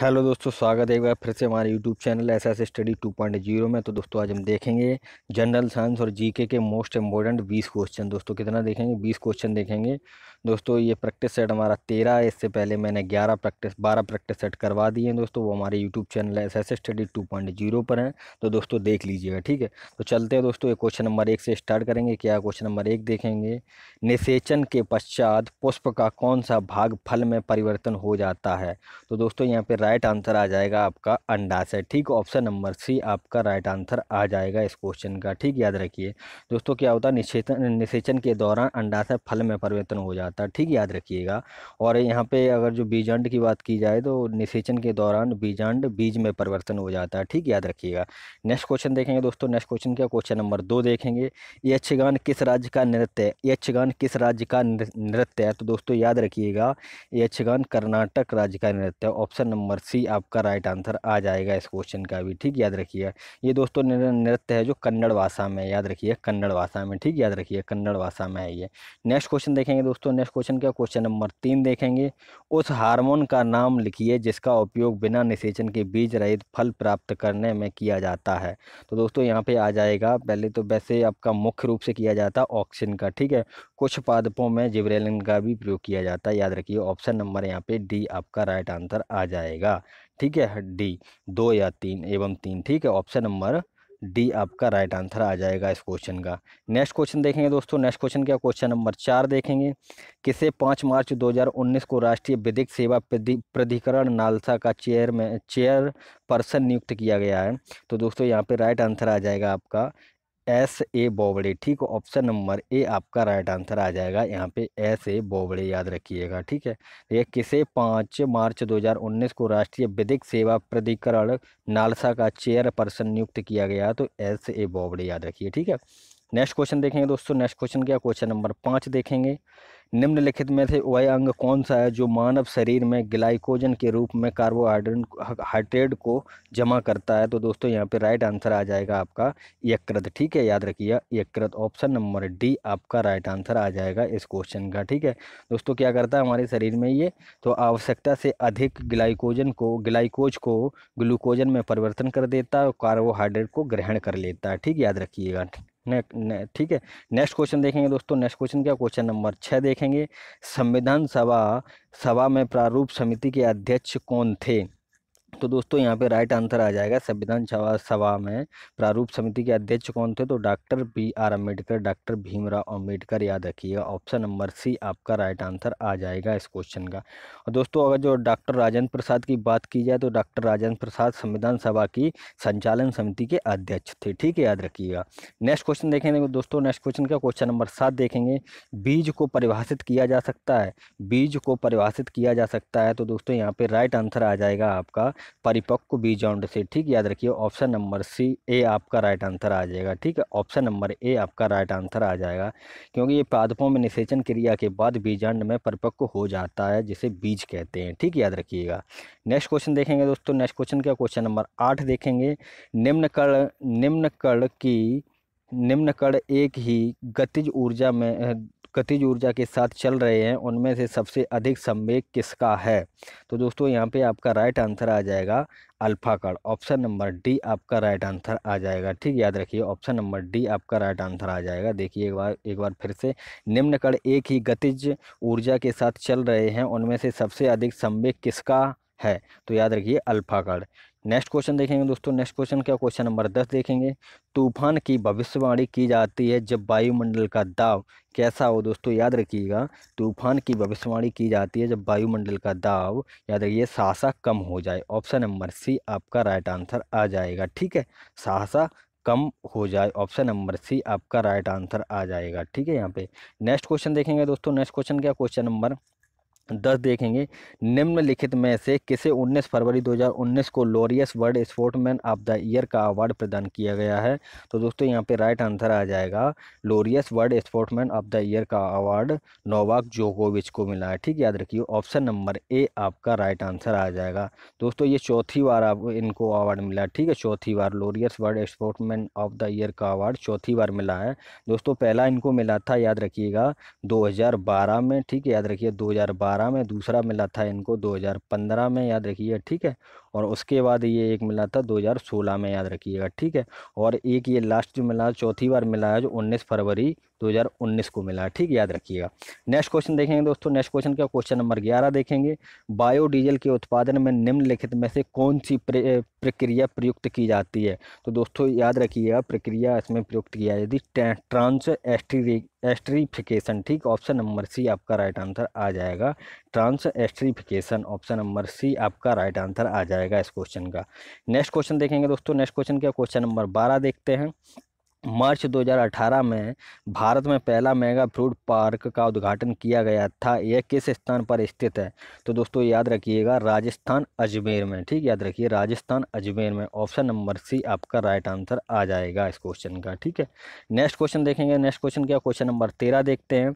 hello दोस्तों स्वागत है एक बार फिर से हमारे YouTube channel S S study two point zero में तो दोस्तों आज हम देखेंगे जनरल साइंस और जीके के मोस्ट इम्पोर्टेंट बीस क्वेश्चन दोस्तों कितना देखेंगे बीस क्वेश्चन देखेंगे दोस्तों ये प्रैक्टिस सेट हमारा तेरह है इससे पहले मैंने ग्यारह प्रैक्टिस बारह प्रैक्टिस सेट करवा दिए हैं दोस्तों वो हमारे YouTube channel S S study two point zero पर हैं तो दोस्तों देख लीजिएगा ठीक है तो चलते हैं दोस्तों ये क्वेश्चन नंबर एक से स्टार्ट करेंगे क्या क्वेश्चन नंबर एक देखेंगे निषेचन के पश्चात पुष्प का कौन सा भाग फल में परिवर्तन हो जाता है तो दोस्तों यहाँ पर राइट आंसर आ जाएगा आपका अंडाशय ठीक ऑप्शन नंबर सी आपका राइट आंसर आ जाएगा इस क्वेश्चन का ठीक याद रखिए दोस्तों क्या होता है निषेचन निषेचन के दौरान अंडाशय फल में परिवर्तन हो जाता है ठीक याद रखिएगा और यहाँ पे अगर जो बीजांड की बात की जाए तो निषेचन के दौरान बीजांड बीज में परिवर्तन हो जाता है ठीक याद रखिएगा नेक्स्ट क्वेश्चन देखेंगे दोस्तों नेक्स्ट क्वेश्चन क्या क्वेश्चन नंबर दो देखेंगे यक्षगान किस राज्य का नृत्य है यक्षगान किस राज्य का नृत्य है तो दोस्तों याद रखिएगा यक्षगान कर्नाटक राज्य का नृत्य है ऑप्शन नंबर नंबर सी आपका राइट आंसर आ जाएगा इस क्वेश्चन का भी ठीक याद रखिए ये दोस्तों नृत्य है जो कन्नड़ भाषा में याद रखिए कन्नड़ भाषा में ठीक याद रखिए कन्नड़ भाषा में है ये नेक्स्ट क्वेश्चन देखेंगे दोस्तों नेक्स्ट क्वेश्चन क्या क्वेश्चन नंबर तीन देखेंगे उस हारमोन का नाम लिखिए जिसका उपयोग बिना निषेचन के बीज रहित फल प्राप्त करने में किया जाता है तो दोस्तों यहाँ पे आ जाएगा पहले तो वैसे आपका मुख्य रूप से किया जाता है ऑक्सीजन का ठीक है कुछ पादपों में जिब्रेलिन का भी प्रयोग किया जाता है याद रखिए ऑप्शन नंबर यहाँ पे डी आपका राइट आंसर आ जाएगा जाएगा ठीक है डी दो या तीन एवं तीन ठीक है ऑप्शन नंबर डी आपका राइट आंसर आ जाएगा इस क्वेश्चन का नेक्स्ट क्वेश्चन देखेंगे दोस्तों नेक्स्ट क्वेश्चन क्या क्वेश्चन नंबर चार देखेंगे किसे पाँच मार्च 2019 को राष्ट्रीय विधिक सेवा प्राधिकरण नालसा का चेयर में चेयर पर्सन नियुक्त किया गया है तो दोस्तों यहाँ पे राइट आंसर आ जाएगा आपका एस ए बोबड़े ठीक है ऑप्शन नंबर ए आपका राइट आंसर आ जाएगा यहाँ पे एस ए बोबड़े याद रखिएगा ठीक है ये किसे पाँच मार्च 2019 को राष्ट्रीय विधिक सेवा प्राधिकरण नालसा का चेयरपर्सन नियुक्त किया गया तो एस ए बोबड़े याद रखिए ठीक है नेक्स्ट क्वेश्चन देखेंगे दोस्तों नेक्स्ट क्वेश्चन क्या क्वेश्चन नंबर पाँच देखेंगे निम्नलिखित में से वह अंग कौन सा है जो मानव शरीर में ग्लाइकोजन के रूप में कार्बोहाइड्रेट को जमा करता है तो दोस्तों यहाँ पे राइट आंसर आ जाएगा आपका यकृत ठीक है याद रखिएगा यकृत ऑप्शन नंबर डी आपका राइट आंसर आ जाएगा इस क्वेश्चन का ठीक है दोस्तों क्या करता है हमारे शरीर में ये तो आवश्यकता से अधिक ग्लाइकोजन को ग्लाइकोज को ग्लूकोजन में परिवर्तन कर देता है और कार्बोहाइड्रेट को ग्रहण कर लेता है ठीक याद रखिएगा ठीक ने, ठीक है नेक्स्ट क्वेश्चन देखेंगे दोस्तों नेक्स्ट क्वेश्चन क्या क्वेश्चन नंबर छः देखेंगे संविधान सभा सभा में प्रारूप समिति के अध्यक्ष कौन थे तो दोस्तों यहाँ पे राइट आंसर आ जाएगा संविधान सभा में प्रारूप समिति के अध्यक्ष कौन थे तो doctor B R Ambedkar doctor Bhimrao Ambedkar याद रखिएगा ऑप्शन नंबर सी आपका राइट आंसर आ जाएगा इस क्वेश्चन का और दोस्तों अगर जो डॉक्टर राजेंद्र प्रसाद की बात की जाए तो डॉक्टर राजेंद्र प्रसाद संविधान सभा की संचालन समिति के अध्यक्ष थे ठीक है याद रखिएगा नेक्स्ट क्वेश्चन देखेंगे तो दोस्तों नेक्स्ट क्वेश्चन का क्वेश्चन नंबर सात देखेंगे बीज को परिभाषित किया जा सकता है बीज को परिभाषित किया जा सकता है तो दोस्तों यहाँ पर राइट आंसर आ जाएगा आपका परिपक्व बीजांड से ठीक याद रखिए ऑप्शन नंबर सी ए आपका राइट आंसर आ जाएगा ठीक है ऑप्शन नंबर ए आपका राइट आंसर आ जाएगा क्योंकि ये पादपों में निषेचन क्रिया के बाद बीजांड में परिपक्व हो जाता है जिसे बीज कहते हैं ठीक याद रखिएगा नेक्स्ट क्वेश्चन देखेंगे दोस्तों नेक्स्ट क्वेश्चन क्या क्वेश्चन नंबर आठ देखेंगे निम्न कल निम्न कल की निम्न कण एक ही गतिज ऊर्जा में गतिज ऊर्जा के साथ चल रहे हैं उनमें से सबसे अधिक संवेग किसका है तो दोस्तों यहाँ पे आपका राइट आंसर आ जाएगा अल्फा कण ऑप्शन नंबर डी आपका राइट आंसर आ जाएगा ठीक याद रखिए ऑप्शन नंबर डी आपका राइट आंसर आ जाएगा देखिए एक बार एक बार फिर से निम्न कण एक ही गतिज ऊर्जा के साथ चल रहे हैं उनमें से सबसे अधिक संवेग किसका है तो याद रखिए अल्फा कण नेक्स्ट क्वेश्चन देखेंगे दोस्तों नेक्स्ट क्वेश्चन क्या क्वेश्चन नंबर दस देखेंगे तूफान की भविष्यवाणी की जाती है जब वायुमंडल का दाब कैसा हो दोस्तों याद रखिएगा तूफान की भविष्यवाणी की जाती है जब वायुमंडल का दाब याद रखिए साहसा कम हो जाए ऑप्शन नंबर सी आपका राइट आंसर आ जाएगा ठीक है साहसा कम हो जाए ऑप्शन नंबर सी आपका राइट आंसर आ जाएगा ठीक है यहाँ पे नेक्स्ट क्वेश्चन देखेंगे दोस्तों नेक्स्ट क्वेश्चन क्या क्वेश्चन नंबर दस देखेंगे निम्नलिखित में से किसे 19 फरवरी 2019 को Laureus world sportsman of the year का अवार्ड प्रदान किया गया है तो दोस्तों यहाँ पे राइट आंसर आ जाएगा Laureus world sportsman of the year का अवार्ड नोवाक जोकोविच को मिला है ठीक याद रखिए ऑप्शन नंबर ए आपका राइट आंसर आ जाएगा दोस्तों ये चौथी बार आप इनको अवार्ड मिला है ठीक है चौथी बार Laureus world sportsman of the year का अवार्ड चौथी बार मिला है दोस्तों पहला इनको मिला था याद रखिएगा दो में ठीक है याद रखिए दो 2012 में दूसरा मिला था इनको 2015 में याद रखिए ठीक है और उसके बाद ये एक मिला था 2016 में याद रखिएगा ठीक है और एक ये लास्ट जो मिला चौथी बार मिला है जो 19 फरवरी 2019 को मिला ठीक याद रखिएगा नेक्स्ट क्वेश्चन देखेंगे दोस्तों नेक्स्ट क्वेश्चन क्या क्वेश्चन नंबर ग्यारह देखेंगे बायोडीजल के उत्पादन में निम्नलिखित में से कौन सी प्रक्रिया प्रयुक्त की जाती है तो दोस्तों याद रखिएगा प्रक्रिया इसमें प्रयुक्त किया जाती है ट्रांस एस्ट्रीफिकेशन ठीक ऑप्शन नंबर सी आपका राइट आंसर आ जाएगा transesterification option number C आपका राइट आंसर आ जाएगा जाएगा इस क्वेश्चन का नेक्स्ट क्वेश्चन देखेंगे दोस्तों नेक्स्ट क्वेश्चन क्या क्वेश्चन नंबर बारह देखते हैं मार्च 2018 में भारत में पहला मेगा फ्रूट पार्क का उद्घाटन किया गया था यह किस स्थान पर स्थित है तो दोस्तों याद रखिएगा राजस्थान अजमेर में ठीक याद रखिए राजस्थान अजमेर में ऑप्शन नंबर सी आपका राइट आंसर आ जाएगा इस क्वेश्चन का ठीक है नेक्स्ट क्वेश्चन देखेंगे नेक्स्ट क्वेश्चन क्या क्वेश्चन नंबर तेरह देखते हैं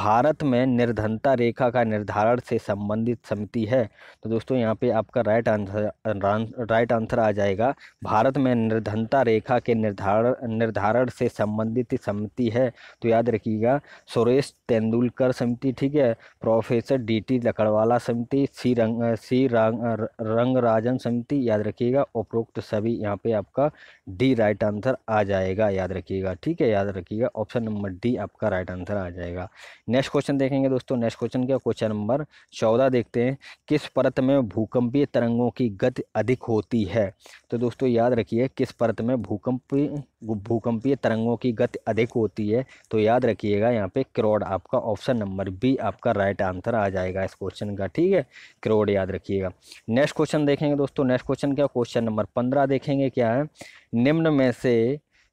भारत में निर्धनता रेखा का निर्धारण से संबंधित समिति है तो दोस्तों यहाँ पे आपका राइट आंसर राइट आंसर आ जाएगा भारत में निर्धनता रेखा के निर्धारण निर्धारण धारण से संबंधित समिति है तो याद रखिएगा सुरेश तेंदुलकर समिति ठीक है प्रोफेसर डी टी लकड़वाला समिति सी रंग सी रंग रंगराजन समिति याद रखिएगा उपरोक्त सभी यहाँ पे आपका डी राइट आंसर आ जाएगा याद रखिएगा ठीक है याद रखिएगा ऑप्शन नंबर डी आपका राइट आंसर आ जाएगा नेक्स्ट क्वेश्चन देखेंगे दोस्तों नेक्स्ट क्वेश्चन क्या क्वेश्चन नंबर चौदह देखते हैं किस परत में भूकंपीय तरंगों की गति अधिक होती है तो दोस्तों याद रखिए किस परत में भूकंपीय भूकंपीय तरंगों की गति अधिक होती है तो याद रखिएगा यहाँ पे क्रोड आपका ऑप्शन नंबर बी आपका राइट आंसर आ जाएगा इस क्वेश्चन का ठीक है क्रोड याद रखिएगा नेक्स्ट क्वेश्चन देखेंगे दोस्तों नेक्स्ट क्वेश्चन क्या क्वेश्चन नंबर पंद्रह देखेंगे क्या है निम्न में से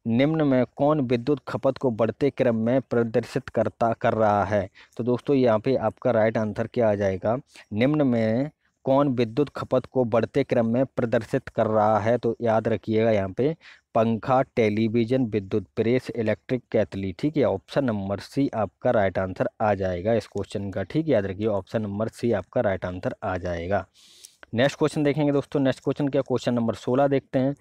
निम्न में कौन विद्युत खपत को बढ़ते क्रम में प्रदर्शित करता कर रहा है तो दोस्तों यहाँ पे आपका राइट आंसर क्या आ जाएगा निम्न में कौन विद्युत खपत को बढ़ते क्रम में प्रदर्शित कर रहा है तो याद रखिएगा यहाँ पे पंखा टेलीविज़न विद्युत प्रेस इलेक्ट्रिक कैथली ठीक है ऑप्शन नंबर सी आपका राइट आंसर आ जाएगा इस क्वेश्चन का ठीक याद रखिए ऑप्शन नंबर सी आपका राइट आंसर आ जाएगा नेक्स्ट क्वेश्चन देखेंगे दोस्तों नेक्स्ट क्वेश्चन क्या क्वेश्चन नंबर सोलह देखते हैं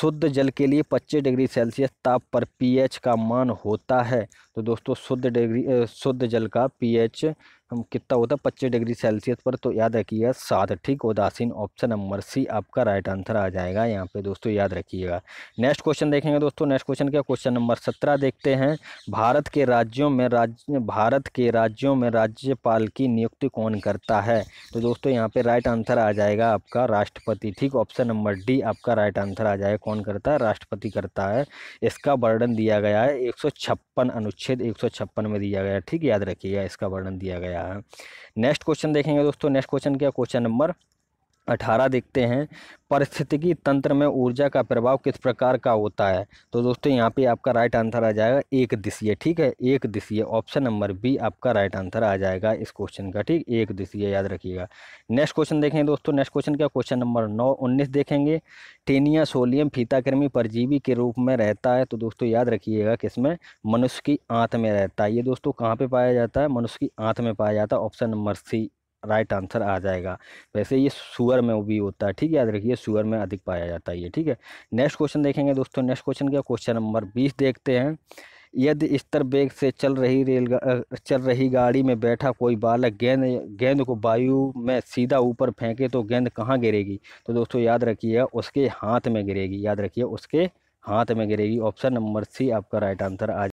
शुद्ध जल के लिए 25 डिग्री सेल्सियस ताप पर पीएच का मान होता है तो दोस्तों शुद्ध डिग्री शुद्ध जल का पीएच हम कितना होता है पच्चीस डिग्री सेल्सियस पर तो याद रखिएगा सात ठीक उदासीन ऑप्शन नंबर सी आपका राइट आंसर आ जाएगा यहाँ पे दोस्तों याद रखिएगा नेक्स्ट क्वेश्चन देखेंगे दोस्तों नेक्स्ट क्वेश्चन क्या क्वेश्चन नंबर सत्रह देखते हैं भारत के राज्यों में राज्य भारत के राज्यों में राज्यपाल की नियुक्ति कौन करता है तो दोस्तों यहाँ पर राइट आंसर आ जाएगा आपका राष्ट्रपति ठीक ऑप्शन नंबर डी आपका राइट आंसर आ जाएगा कौन करता है राष्ट्रपति करता है इसका वर्णन दिया गया है एक अनुच्छेद एक में दिया गया ठीक याद रखिएगा इसका वर्णन दिया गया गया है नेक्स्ट क्वेश्चन देखेंगे दोस्तों नेक्स्ट क्वेश्चन क्या क्वेश्चन नंबर अठारह देखते हैं परिस्थितिकी तंत्र में ऊर्जा का प्रभाव किस प्रकार का होता है तो दोस्तों यहाँ पे आपका राइट आंसर आ जाएगा एक दिशीय ठीक है एक दिशीय ऑप्शन नंबर बी आपका राइट आंसर आ जाएगा इस क्वेश्चन का ठीक एक दिशीय याद रखिएगा नेक्स्ट क्वेश्चन देखें दोस्तों नेक्स्ट क्वेश्चन क्या क्वेश्चन नंबर नौ उन्नीस देखेंगे टेनिया सोलियम फीताकृमि परजीवी के रूप में रहता है तो दोस्तों याद रखिएगा किसमें मनुष्य की आंत में रहता है ये दोस्तों कहाँ पर पाया जाता है मनुष्य की आंत में पाया जाता है option number C right answer आ जाएगा वैसे ये सुअर में भी होता है ठीक है याद रखिए सुअर में अधिक पाया जाता है ये ठीक है नेक्स्ट क्वेश्चन देखेंगे दोस्तों नेक्स्ट क्वेश्चन क्या क्वेश्चन नंबर बीस देखते हैं यदि स्तर बेग से चल रही रेल चल रही गाड़ी में बैठा कोई बालक गेंद गेंद को वायु में सीधा ऊपर फेंके तो गेंद कहाँ गिरेगी तो दोस्तों याद रखिए उसके हाथ में गिरेगी याद रखिए उसके हाथ में गिरेगी ऑप्शन नंबर सी आपका राइट आंसर आ